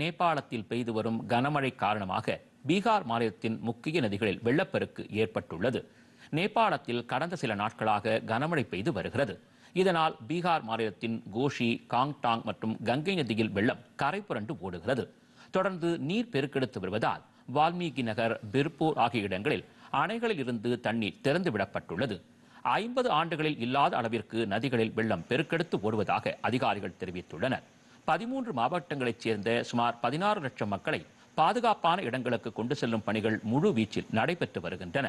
நேபாளத்தில் பெய்து வரும் கனமழை காரணமாக பீகார் மாநிலத்தின் முக்கிய நதிகளில் வெள்ளப்பெருக்கு ஏற்பட்டுள்ளது நேபாளத்தில் கடந்த சில நாட்களாக கனமழை பெய்து வருகிறது இதனால் பீகார் மாநிலத்தின் கோஷி காங்டாங் மற்றும் கங்கை நதியில் வெள்ளம் கரை புரண்டு ஓடுகிறது தொடர்ந்து நீர் பெருக்கெடுத்து வருவதால் வால்மீகி நகர் பிர்பூர் ஆகிய இடங்களில் அணைகளில் இருந்து தண்ணீர் திறந்துவிடப்பட்டுள்ளது ஐம்பது ஆண்டுகளில் இல்லாத அளவிற்கு நதிகளில் வெள்ளம் பெருக்கெடுத்து ஓடுவதாக அதிகாரிகள் தெரிவித்துள்ளனர் பதிமூன்று மாவட்டங்களைச் சேர்ந்த சுமார் பதினாறு லட்சம் மக்களை பாதுகாப்பான இடங்களுக்கு கொண்டு செல்லும் பணிகள் முழு வீச்சில் நடைபெற்று வருகின்றன